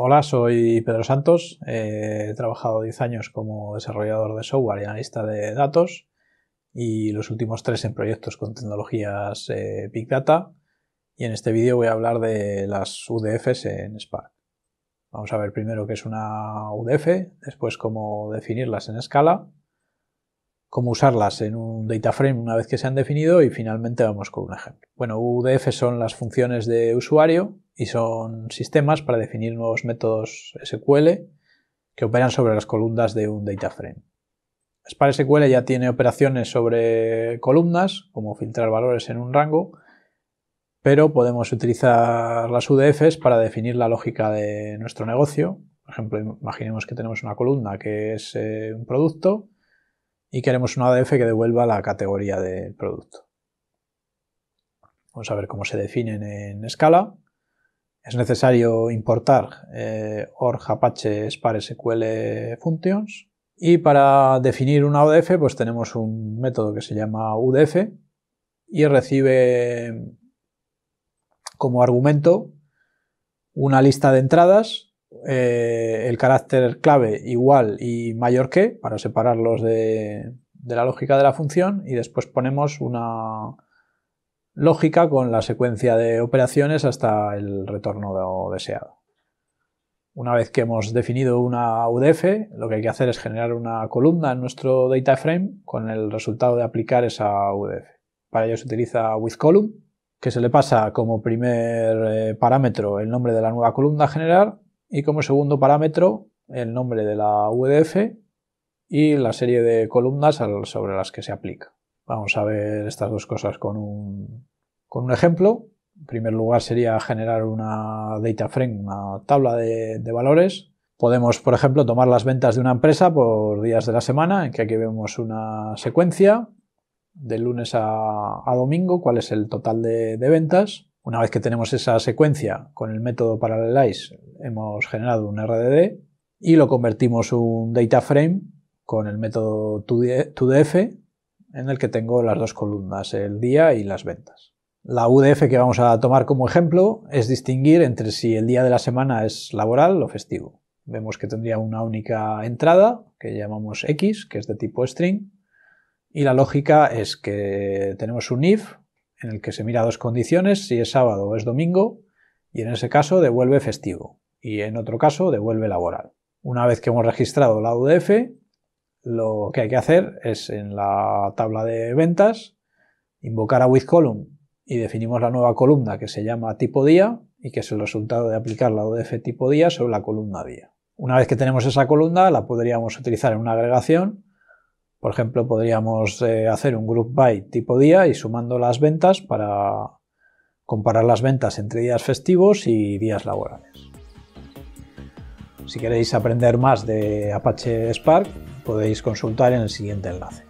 Hola, soy Pedro Santos. Eh, he trabajado 10 años como desarrollador de software y analista de datos y los últimos tres en proyectos con tecnologías eh, Big Data. Y en este vídeo voy a hablar de las UDFs en Spark. Vamos a ver primero qué es una UDF, después cómo definirlas en escala, cómo usarlas en un data frame una vez que se han definido y finalmente vamos con un ejemplo. Bueno, UDF son las funciones de usuario y son sistemas para definir nuevos métodos SQL que operan sobre las columnas de un dataframe. Spark SQL ya tiene operaciones sobre columnas, como filtrar valores en un rango, pero podemos utilizar las UDFs para definir la lógica de nuestro negocio. Por ejemplo, imaginemos que tenemos una columna que es eh, un producto y queremos una UDF que devuelva la categoría del producto. Vamos a ver cómo se definen en escala. Es necesario importar eh, org apache spare sql functions y para definir una UDF pues tenemos un método que se llama UDF y recibe como argumento una lista de entradas, eh, el carácter clave igual y mayor que para separarlos de la lógica de la función y después ponemos una, lógica con la secuencia de operaciones hasta el retorno deseado. Una vez que hemos definido una UDF, lo que hay que hacer es generar una columna en nuestro data frame con el resultado de aplicar esa UDF. Para ello se utiliza withColumn, que se le pasa como primer eh, parámetro el nombre de la nueva columna a generar y como segundo parámetro el nombre de la UDF y la serie de columnas sobre las que se aplica. Vamos a ver estas dos cosas con un, ejemplo. En primer lugar sería generar una data frame, una tabla de, valores. Podemos, por ejemplo, tomar las ventas de una empresa por días de la semana, en que aquí vemos una secuencia de lunes a, domingo, cuál es el total de, ventas. Una vez que tenemos esa secuencia con el método Parallelize, hemos generado un RDD y lo convertimos un data frame con el método 2DF en el que tengo las dos columnas, el día y las ventas. La UDF que vamos a tomar como ejemplo es distinguir entre si el día de la semana es laboral o festivo. Vemos que tendría una única entrada, que llamamos X, que es de tipo string, y la lógica es que tenemos un if en el que se mira dos condiciones, si es sábado o es domingo, y en ese caso devuelve festivo, y en otro caso devuelve laboral. Una vez que hemos registrado la UDF, lo que hay que hacer es en la tabla de ventas invocar a withColumn y definimos la nueva columna que se llama tipo día y que es el resultado de aplicar la ODF tipo día sobre la columna día. Una vez que tenemos esa columna la podríamos utilizar en una agregación. Por ejemplo, podríamos eh, hacer un group by tipo día y sumando las ventas para comparar las ventas entre días festivos y días laborales. Si queréis aprender más de Apache Spark, podéis consultar en el siguiente enlace.